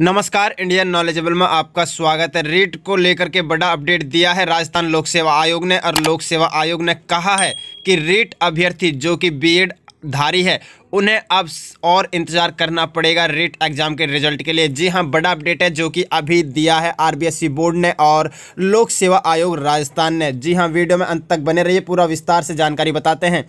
नमस्कार Indian knowledgeable में आपका स्वागत है रेट को लेकर के बड़ा अपडेट दिया है राजस्थान लोक सेवा आयोग ने और लोक सेवा आयोग ने कहा है कि रेट अभ्यर्थी जो कि बीएड धारी है उन्हें अब और इंतज़ार करना पड़ेगा रेट एग्ज़ाम के रिजल्ट के लिए जी हाँ बड़ा अपडेट है जो कि अभी दिया है आरबीएससी बोर्ड ने और लोक सेवा आयोग राजस्थान ने जी हाँ वीडियो में अंत तक बने रहिए पूरा विस्तार से जानकारी बताते हैं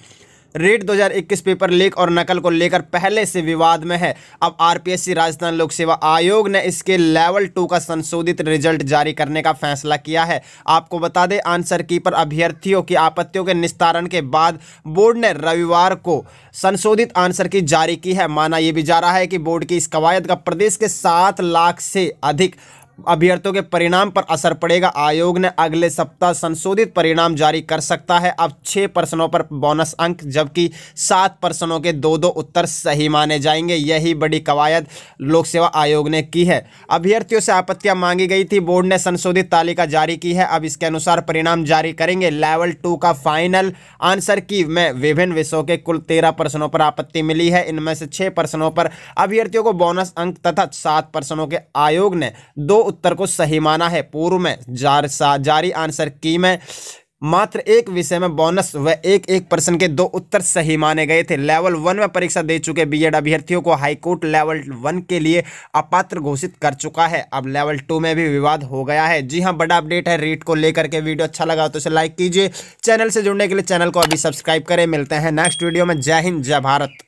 रेट 2021 पेपर लीक और नकल को लेकर पहले से विवाद में है अब आरपीएससी राजस्थान लोक सेवा आयोग ने इसके लेवल टू का संशोधित रिजल्ट जारी करने का फैसला किया है आपको बता दें आंसर की पर अभ्यर्थियों की आपत्तियों के निस्तारण के बाद बोर्ड ने रविवार को संशोधित आंसर की जारी की है माना यह भी जा रहा है कि बोर्ड की इस कवायद का प्रदेश के सात लाख से अधिक अभ्यर्थियों के परिणाम पर असर पड़ेगा आयोग ने अगले सप्ताह संशोधित परिणाम जारी कर सकता है अब छः प्रश्नों पर बोनस अंक जबकि सात प्रश्नों के दो दो उत्तर सही माने जाएंगे यही बड़ी कवायद लोक सेवा आयोग ने की है अभ्यर्थियों से आपत्तियां मांगी गई थी बोर्ड ने संशोधित तालिका जारी की है अब इसके अनुसार परिणाम जारी करेंगे लेवल टू का फाइनल आंसर की में विभिन्न विषयों के कुल तेरह प्रश्नों पर आपत्ति मिली है इनमें से छः प्रश्नों पर अभ्यर्थियों को बोनस अंक तथा सात प्रश्नों के आयोग ने दो उत्तर को सही माना है पूर्व में जार जारी आंसर की में मात्र एक विषय में बोनस व एक एक प्रश्न के दो उत्तर सही माने गए थे लेवल वन में परीक्षा दे चुके बीएड अभ्यर्थियों को हाईकोर्ट लेवल वन के लिए अपात्र घोषित कर चुका है अब लेवल टू में भी विवाद हो गया है जी हाँ बड़ा अपडेट है रीट को लेकर के वीडियो अच्छा लगा तो इसे लाइक कीजिए चैनल से जुड़ने के लिए चैनल को अभी सब्सक्राइब करें मिलते हैं नेक्स्ट वीडियो में जय हिंद जय भारत